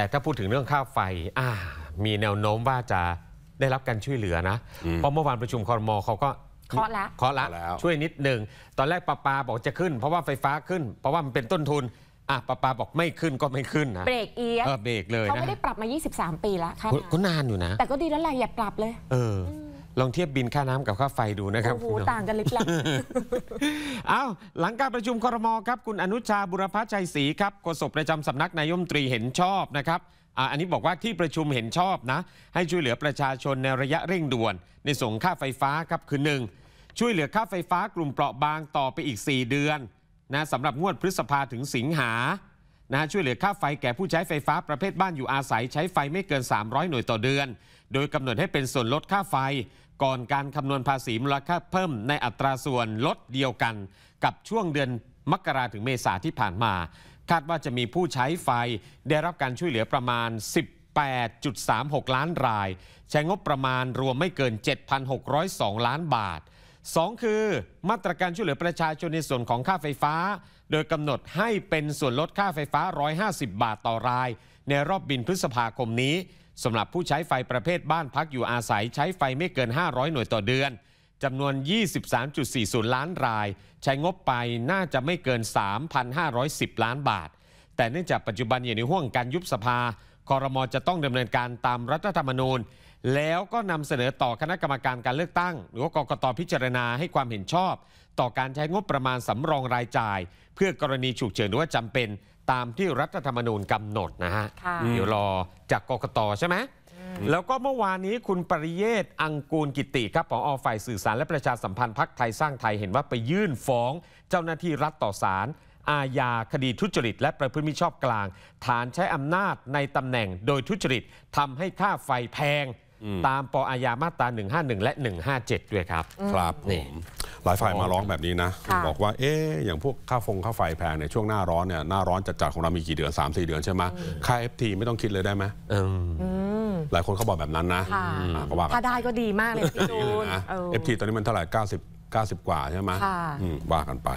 แต่ถ้าพูดถึงเรื่องค่าไฟมีแนวโน้มว่าจะได้รับการช่วยเหลือนะเพราะเมื่อวานประชุมคอรมอเขาก็เคาะละเคาะละช่วยนิดหนึ่ง ตอนแรกปปาบอกจะขึ้น เพราะว่าไฟฟ้าขึ้น เพราะว่ามันเป็นต้นทุน อ่ะปปาบอกไม่ขึ้นก็ไม่ขึ้นนะเบรกเอียเบรกเลยเขาไม่ได้ปรับมา 23 ปีแลวค่ะก็นานอยู่นะ แต่ก็ดีแล้วแหละอย่าปรับเลย เออลองเทียบบินค่าน้ำกับค่าไฟดูนะครับโอ้โหต่างกันเล็กๆเอาหลังการประชุมครมครับ คุณอนุชาบุรพชัยศรีครับโฆษกประจำสำนักนายมตรีเห็นชอบนะครับอันนี้บอกว่าที่ประชุมเห็นชอบนะ ให้ช่วยเหลือประชาชนในระยะเร่งด่วน ในส่งค่าไฟฟ้าครับคือหนึ่งช่วยเหลือค่าไฟฟ้ากลุ่มเปราะบางต่อไปอีก 4 เดือนนะสำหรับงวดพฤษภาถึงสิงหานะช่วยเหลือค่าไฟแก่ผู้ใช้ไฟฟ้าประเภทบ้านอยู่อาศัยใช้ไฟไม่เกิน 300 หน่วยต่อเดือน โดยกำหนดให้เป็นส่วนลดค่าไฟ ก่อนการคำนวณภาษีมูลค่าเพิ่มในอัตราส่วนลดเดียวกัน กับช่วงเดือนมกราถึงเมษาที่ผ่านมา คาดว่าจะมีผู้ใช้ไฟได้รับการช่วยเหลือประมาณ 18.36 ล้านราย ใช้งบประมาณรวมไม่เกิน7,602ล้านบาท2 คือ มาตรการช่วยเหลือประชาชนในส่วนของค่าไฟฟ้า โดยกำหนดให้เป็นส่วนลดค่าไฟฟ้า 150 บาทต่อราย ในรอบบินพฤษภาคมนี้ สำหรับผู้ใช้ไฟประเภทบ้านพักอยู่อาศัยใช้ไฟไม่เกิน 500 หน่วยต่อเดือน จำนวน 23.40 ล้านราย ใช้งบไปน่าจะไม่เกิน 3,510 ล้านบาท แต่เนื่องจากปัจจุบันอยู่ในห่วงการยุบสภาคอรมอจะต้องดำเนินการตามรัฐธรรมนูญแล้วก็นำเสนอต่อคณะกรรมการการเลือกตั้ง หรือว่ากกตพิจารณาให้ความเห็นชอบ ต่อการใช้งบประมาณสำรองรายจ่าย เพื่อกรณีฉุกเฉินหรือว่าจำเป็น ตามที่รัฐธรรมนูญกำหนดนะฮะ เดี๋ยวรอจากกกตใช่ไหม แล้วก็เมื่อวานนี้คุณปริเยศอังกูลกิติ ครับผออฝ่ายสื่อสารและประชาสัมพันธ์พักไทยสร้างไทยเห็นว่าไปยื่นฟ้อง เจ้าหน้าที่รัฐต่อศาลอาญาคดีทุจริตและประพฤติมิชอบกลางฐานใช้อำนาจในตำแหน่ง โดยทุจริตทำให้ค่าไฟแพงตามปออาญามาตรา151 และ 157 ด้วยครับ ครับผนี่มหลายฝ่ายมาร้องแบบนี้นะ บอกว่า เอ๊อย่างพวกค่าฟงค่าไฟแพงในช่วงหน้าร้อนเนี่ย หน้าร้อนจัดๆของเรามีกี่เดือน 3 4 เดือนใช่ไหม ค่า FT ไม่ต้องคิดเลยได้ไหม หลายคนเขาบอกแบบนั้นนะอก็ว่าถ้าได้ก็ดีมากเลยพี่ดูนะเอฟ FT ตอนนี้มันเท่าไหร่ 90 90 กว่าใช่ไหม ว่ากันไป